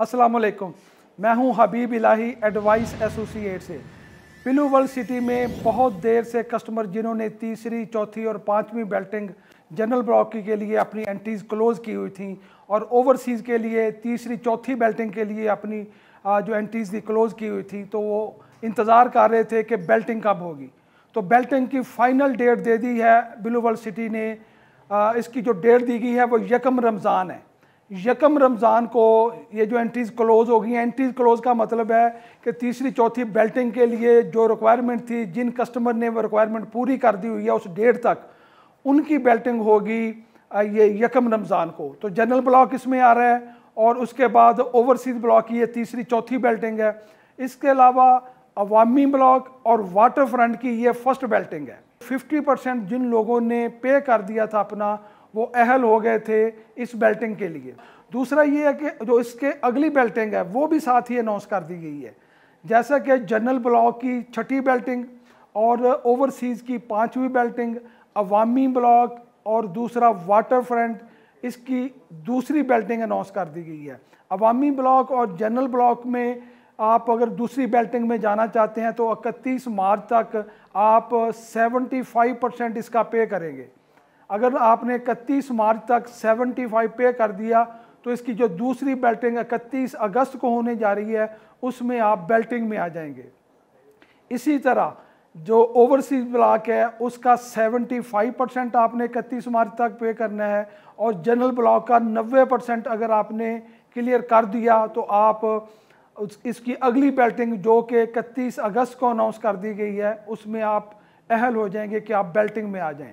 अस्सलाम वालेकुम मैं हूं हबीब इलाही एडवाइस एसोसिएट से पिलू वर्ल्ड सिटी में बहुत देर से कस्टमर जिन्होंने तीसरी चौथी और पाँचवीं बेल्टिंग जनरल ब्लॉक के लिए अपनी एंट्रीज क्लोज की हुई थी और ओवरसीज़ के लिए तीसरी चौथी बेल्टिंग के लिए अपनी जो एंट्रीज थी क्लोज़ की हुई थी तो वो इंतज़ार कर रहे थे कि बेल्टिंग कब होगी तो बेल्टिंग की फ़ाइनल डेट दे दी है बिलू वर्ल्ड सिटी ने इसकी जो डेट दी गई है वो यकम रमज़ान है यकम रमज़ान को ये जो एंट्रीज़ क्लोज हो गई हैं एंट्रीज़ क्लोज का मतलब है कि तीसरी चौथी बेल्टिंग के लिए जो रिक्वायरमेंट थी जिन कस्टमर ने वो रिक्वायरमेंट पूरी कर दी हुई है उस डेट तक उनकी बेल्टिंग होगी ये यकम रमज़ान को तो जनरल ब्लॉक इसमें आ रहा है और उसके बाद ओवरसीज़ ब्लॉक ये तीसरी चौथी बेल्टिंग है इसके अलावा अवामी ब्लॉक और वाटर फ्रंट की ये फर्स्ट बेल्टिंग है 50 परसेंट जिन लोगों ने पे कर दिया था अपना वो अहल हो गए थे इस बेल्टिंग के लिए दूसरा ये है कि जो इसके अगली बेल्टिंग है वो भी साथ ही अनाउंस कर दी गई है जैसा कि जनरल ब्लॉक की छठी बेल्टिंग और ओवरसीज़ की पाँचवीं बेल्टिंग अवामी ब्लॉक और दूसरा वाटर फ्रंट इसकी दूसरी बेल्टिंग अनाउंस कर दी गई है अवामी ब्लॉक और जनरल ब्लॉक में आप अगर दूसरी बेल्टिंग में जाना चाहते हैं तो इकतीस मार्च तक आप 75 परसेंट इसका पे करेंगे अगर आपने इकतीस मार्च तक 75 पे कर दिया तो इसकी जो दूसरी बेल्टिंग इकतीस अगस्त को होने जा रही है उसमें आप बेल्टिंग में आ जाएंगे इसी तरह जो ओवरसीज ब्लॉक है उसका 75 परसेंट आपने इकतीस मार्च तक पे करना है और जनरल ब्लॉक का 90 परसेंट अगर आपने क्लियर कर दिया तो आप इसकी अगली बेल्टिंग जो कि इकतीस अगस्त को अनाउंस कर दी गई है उसमें आप अहल हो जाएंगे कि आप बेल्टिंग में आ जाएं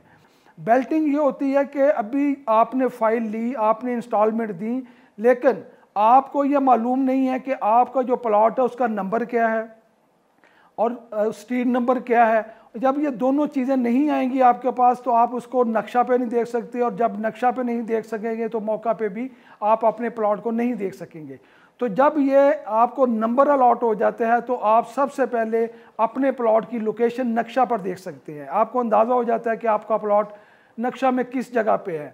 बेल्टिंग ये होती है कि अभी आपने फ़ाइल ली आपने इंस्टॉलमेंट दी लेकिन आपको यह मालूम नहीं है कि आपका जो प्लाट है उसका नंबर क्या है और स्ट्रीट नंबर क्या है जब ये दोनों चीज़ें नहीं आएंगी आपके पास तो आप उसको नक्शा पे नहीं देख सकते और जब नक्शा पे नहीं देख सकेंगे तो मौका पे भी आप अपने प्लाट को नहीं देख सकेंगे तो जब ये आपको नंबर अलाट हो जाते हैं तो आप सबसे पहले अपने प्लाट की लोकेशन नक्शा पर देख सकते हैं आपको अंदाज़ा हो जाता है कि आपका प्लाट नक्शा में किस जगह पे है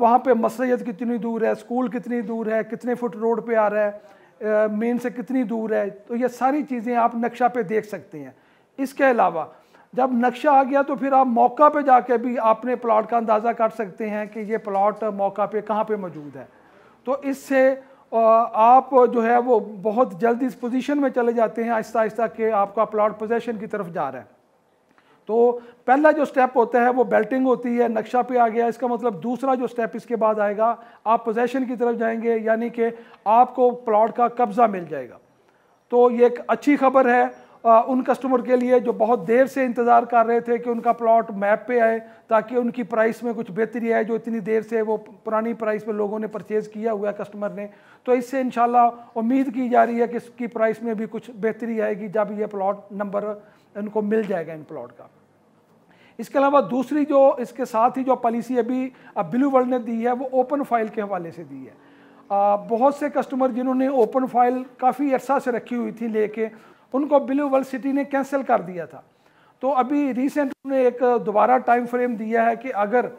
वहाँ पे मसैद कितनी दूर है स्कूल कितनी दूर है कितने फुट रोड पे आ रहा है मेन से कितनी दूर है तो ये सारी चीज़ें आप नक्शा पे देख सकते हैं इसके अलावा जब नक्शा आ गया तो फिर आप मौका पे जाके भी आपने प्लाट का अंदाज़ा कर सकते हैं कि ये प्लाट मौका पे कहाँ पे मौजूद है तो इससे आप जो है वो बहुत जल्दी इस पोजीशन में चले जाते हैं आहिस्ता आहिस्ता के आपका प्लाट पोजेशन की तरफ जा रहा है तो पहला जो स्टेप होता है वो बेल्टिंग होती है नक्शा पे आ गया इसका मतलब दूसरा जो स्टेप इसके बाद आएगा आप पोजेशन की तरफ जाएंगे यानी कि आपको प्लॉट का कब्ज़ा मिल जाएगा तो ये एक अच्छी खबर है आ, उन कस्टमर के लिए जो बहुत देर से इंतज़ार कर रहे थे कि उनका प्लॉट मैप पे आए ताकि उनकी प्राइस में कुछ बेहतरी आए जो इतनी देर से वो पुरानी प्राइस पे लोगों ने परचेज़ किया हुआ कस्टमर ने तो इससे इन उम्मीद की जा रही है कि इसकी प्राइस में भी कुछ बेहतरी आएगी जब ये प्लॉट नंबर उनको मिल जाएगा इन प्लॉट का इसके अलावा दूसरी जो इसके साथ ही जो पॉलिसी अभी अब ब्लू वर्ल्ड ने दी है वो ओपन फाइल के हवाले से दी है आ, बहुत से कस्टमर जिन्होंने ओपन फाइल काफ़ी अर्सा से रखी हुई थी लेके उनको ब्लू वर्ल्ड सिटी ने कैंसिल कर दिया था तो अभी रिसेंट ने एक दोबारा टाइम फ्रेम दिया है कि अगर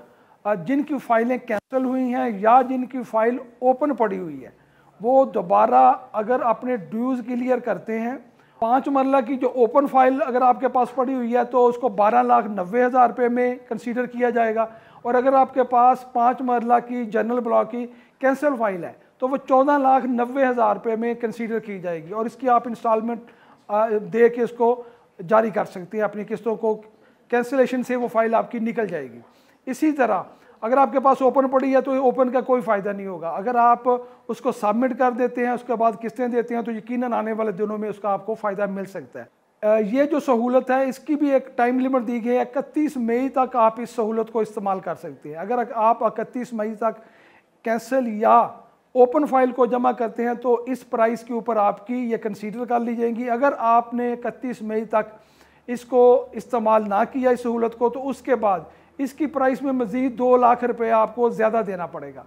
जिनकी फाइलें कैंसिल हुई हैं या जिनकी फाइल ओपन पड़ी हुई है वो दोबारा अगर अपने ड्यूज़ क्लियर करते हैं पाँच मरला की जो ओपन फाइल अगर आपके पास पड़ी हुई है तो उसको बारह लाख नब्बे हज़ार रुपये में कंसीडर किया जाएगा और अगर आपके पास पाँच मरला की जनरल ब्लॉक की कैंसल फाइल है तो वो चौदह लाख नब्बे हज़ार रुपये में कंसीडर की जाएगी और इसकी आप इंस्टॉलमेंट दे के इसको जारी कर सकते हैं अपनी किस्तों को कैंसिलेशन से वो फाइल आपकी निकल जाएगी इसी तरह अगर आपके पास ओपन पड़ी है तो ओपन का कोई फ़ायदा नहीं होगा अगर आप उसको सबमिट कर देते हैं उसके बाद किस्तें देते हैं तो यकीन आने वाले दिनों में उसका आपको फ़ायदा मिल सकता है ये जो सहूलत है इसकी भी एक टाइम लिमिट दी गई है इकतीस मई तक आप इस सहूलत को इस्तेमाल कर सकते हैं अगर आप इकतीस मई तक कैंसिल या ओपन फाइल को जमा करते हैं तो इस प्राइस के ऊपर आपकी ये कंसीडर कर ली जाएगी अगर आपने इकतीस मई तक इसको इस्तेमाल ना किया इस सहूलत को तो उसके बाद इसकी प्राइस में मज़ीद दो लाख रुपये आपको ज़्यादा देना पड़ेगा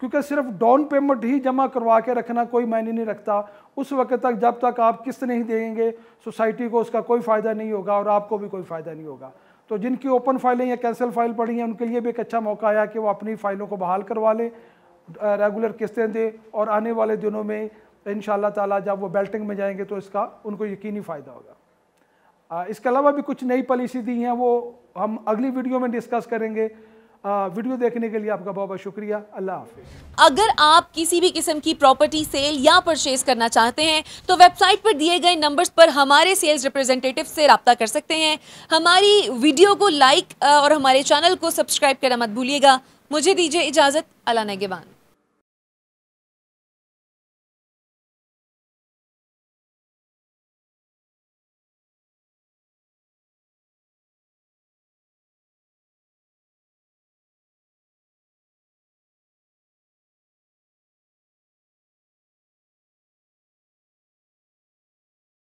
क्योंकि सिर्फ डाउन पेमेंट ही जमा करवा के रखना कोई मायने नहीं रखता उस वक्त तक जब तक आप किस्त नहीं देंगे सोसाइटी को उसका कोई फ़ायदा नहीं होगा और आपको भी कोई फ़ायदा नहीं होगा तो जिनकी ओपन फाइलें या कैंसिल फाइल पड़ी हैं उनके लिए भी एक अच्छा मौका आया कि वो अपनी फ़ाइलों को बहाल करवा लें रेगुलर किस्तें दें और आने वाले दिनों में इन ताला जब वो बेल्टिंग में जाएंगे तो इसका उनको यकीनी फ़ायदा होगा इसके अलावा भी कुछ नई पॉलिसी दी हैं वो हम अगली वीडियो में डिस्कस करेंगे वीडियो देखने के लिए आपका बहुत बहुत शुक्रिया अल्लाह हाफिज अगर आप किसी भी किस्म की प्रॉपर्टी सेल या परचेज करना चाहते हैं तो वेबसाइट पर दिए गए नंबर्स पर हमारे सेल्स रिप्रेजेंटेटिव से रबता कर सकते हैं हमारी वीडियो को लाइक और हमारे चैनल को सब्सक्राइब करना मत भूलिएगा मुझे दीजिए इजाज़त अला नगेबान